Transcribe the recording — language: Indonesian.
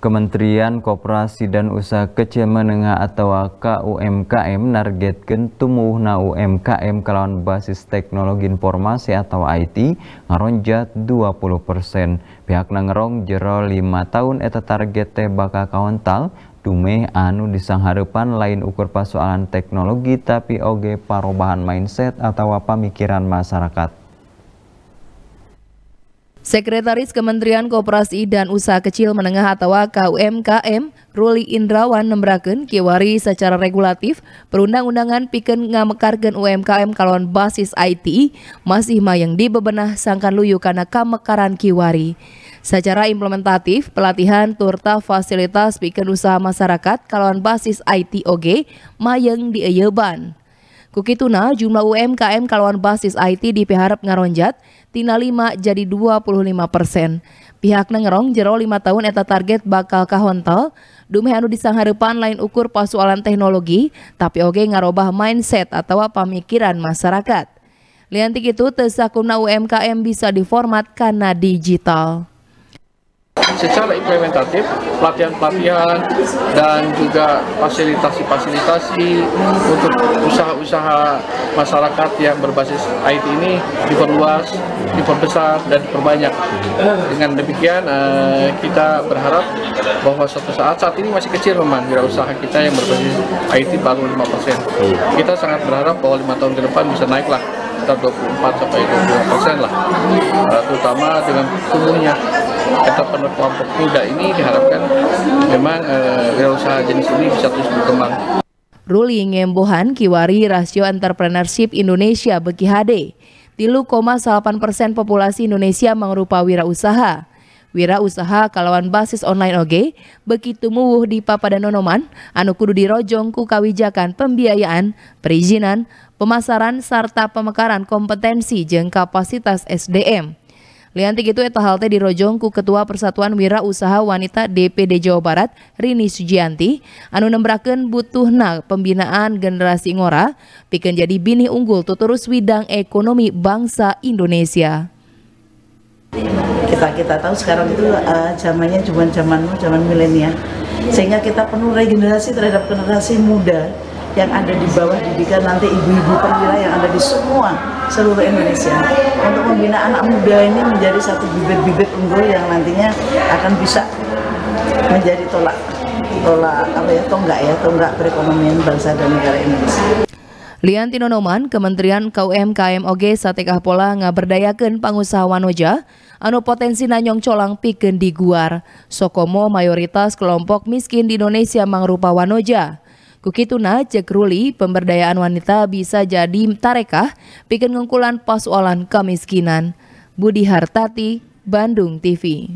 Kementerian Koperasi dan Usaha Kecil Menengah atau KUMKM nargetkan tumbuhnya UMKM kelawan basis teknologi informasi atau IT ngeronjat 20 persen. Pihak nangerong jero 5 tahun eta target teh bakal kawental Dume anu disangharepan lain ukur persoalan teknologi tapi oge parobahan mindset atau pemikiran masyarakat. Sekretaris Kementerian Koperasi dan Usaha Kecil Menengah atau KUMKM, Ruli Indrawan nembraken kiwari secara regulatif perundang-undangan piken ngamekarkan UMKM kalon basis IT masih mayang bebenah sangkan luyu karena kamekaran kiwari. Secara implementatif, pelatihan turta fasilitas piken usaha masyarakat kalon basis IT OG mayang dieyeban. Kukituna, jumlah UMKM kaluan basis IT di Piharap ngaronjat, tina 5 jadi 25 persen. Pihak nengerong jero 5 tahun eta target bakal kahontal, dume anu disangharepan lain ukur pasualan teknologi, tapi oge ngarobah mindset atau pemikiran masyarakat. Liantik itu tesakumna UMKM bisa diformat karena digital secara implementatif pelatihan-pelatihan dan juga fasilitasi-fasilitasi untuk usaha-usaha masyarakat yang berbasis IT ini diperluas, diperbesar dan diperbanyak. Dengan demikian eh, kita berharap bahwa suatu saat saat ini masih kecil memang usaha kita yang berbasis IT baru 5%. Hmm. Kita sangat berharap bahwa lima tahun ke depan bisa naiklah sekitar 24 sampai 25 persen lah, eh, terutama dengan tumbuhnya sama kelompok muda ini diharapkan memang uh, wirausaha jenis ini bisa terus berkembang. Ruli Ngembohan Kiwari Rasio Entrepreneurship Indonesia Beki HD. Tilu koma salapan persen populasi Indonesia mengrupa wirausaha. Wirausaha kalawan basis online oge, begitu muwuh di Papadanonoman, anu kudu dirojong ku kawijakan pembiayaan, perizinan, pemasaran, serta pemekaran kompetensi jeng kapasitas SDM. Lianti itu eta halte Rojongku Ketua Persatuan Wira Usaha Wanita DPD Jawa Barat Rini Sujianti anu nembraken butuhna pembinaan generasi ngora piken jadi bini unggul tuturus widang ekonomi bangsa Indonesia. Kita kita tahu sekarang itu uh, zamannya zaman zaman milenial sehingga kita penuh regenerasi terhadap generasi muda yang ada di bawah didikan nanti ibu-ibu perwira yang ada di semua seluruh Indonesia untuk membina anak muda ini menjadi satu bibit-bibit unggul yang nantinya akan bisa menjadi tolak tolak apa ya tonggak ya tonggak perekonomian bangsa dan negara Indonesia. Liantino Noman, Kementerian KUMKM OG Satekah Pola ngaberdayakan pengusaha wanoja anu potensi nanyong colang di diguar. Sokomo mayoritas kelompok miskin di Indonesia mangrupa wanoja. Kukituna cek ruli pemberdayaan wanita bisa jadi tarekah bikin ngungkulan pasualan kemiskinan. Budi Hartati, Bandung TV.